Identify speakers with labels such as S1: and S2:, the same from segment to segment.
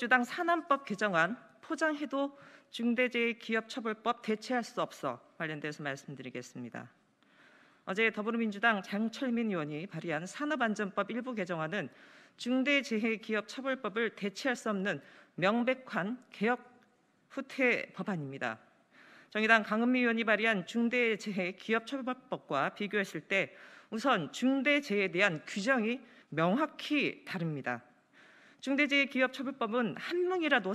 S1: 민주당 산안법 개정안 포장해도 중대재해기업처벌법 대체할 수 없어 관련돼서 말씀드리겠습니다. 어제 더불어민주당 장철민 의원이 발의한 산업안전법 일부 개정안은 중대재해기업처벌법을 대체할 수 없는 명백한 개혁 후퇴 법안입니다. 정의당 강은미 의원이 발의한 중대재해기업처벌법과 비교했을 때 우선 중대재해에 대한 규정이 명확히 다릅니다. 중대재해기업처벌법은 한 명이라도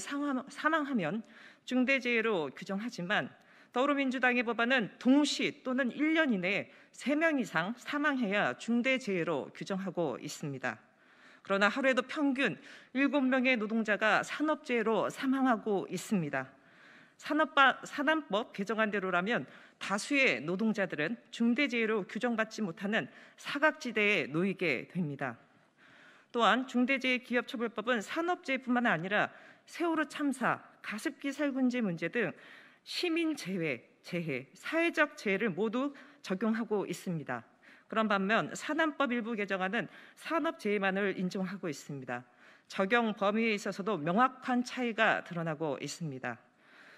S1: 사망하면 중대재해로 규정하지만 더불어민주당의 법안은 동시 또는 1년 이내에 3명 이상 사망해야 중대재해로 규정하고 있습니다. 그러나 하루에도 평균 7명의 노동자가 산업재해로 사망하고 있습니다. 산업바, 산안법 개정안대로라면 다수의 노동자들은 중대재해로 규정받지 못하는 사각지대에 놓이게 됩니다. 또한 중대재해기업처벌법은 산업재해뿐만 아니라 세월호 참사, 가습기 살균제 문제 등 시민 재해, 재해, 사회적 재해를 모두 적용하고 있습니다. 그런 반면 산안법 일부 개정안은 산업 재해만을 인정하고 있습니다. 적용 범위에 있어서도 명확한 차이가 드러나고 있습니다.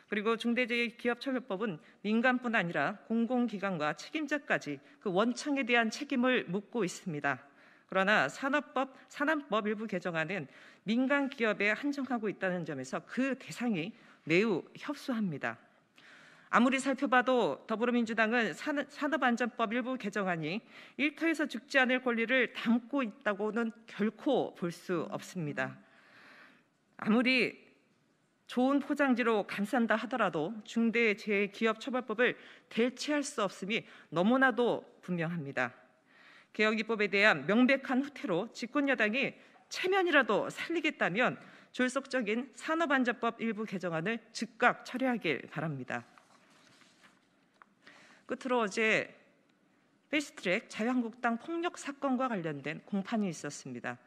S1: 그리고 중대재해기업처벌법은 민간뿐 아니라 공공기관과 책임자까지 그 원청에 대한 책임을 묻고 있습니다. 그러나 산업법 산업법 일부 개정안은 민간 기업에 한정하고 있다는 점에서 그 대상이 매우 협소합니다. 아무리 살펴봐도 더불어민주당은 산업안전법 일부 개정안이 일터에서 죽지 않을 권리를 담고 있다고는 결코 볼 수 없습니다. 아무리 좋은 포장지로 감싼다 하더라도 중대재해기업처벌법을 대체할 수 없음이 너무나도 분명합니다. 개혁입법에 대한 명백한 후퇴로 집권 여당이 체면이라도 살리겠다면 졸속적인 산업안전법 일부 개정안을 즉각 처리하길 바랍니다. 끝으로 어제 패스트트랙 자유한국당 폭력 사건과 관련된 공판이 있었습니다.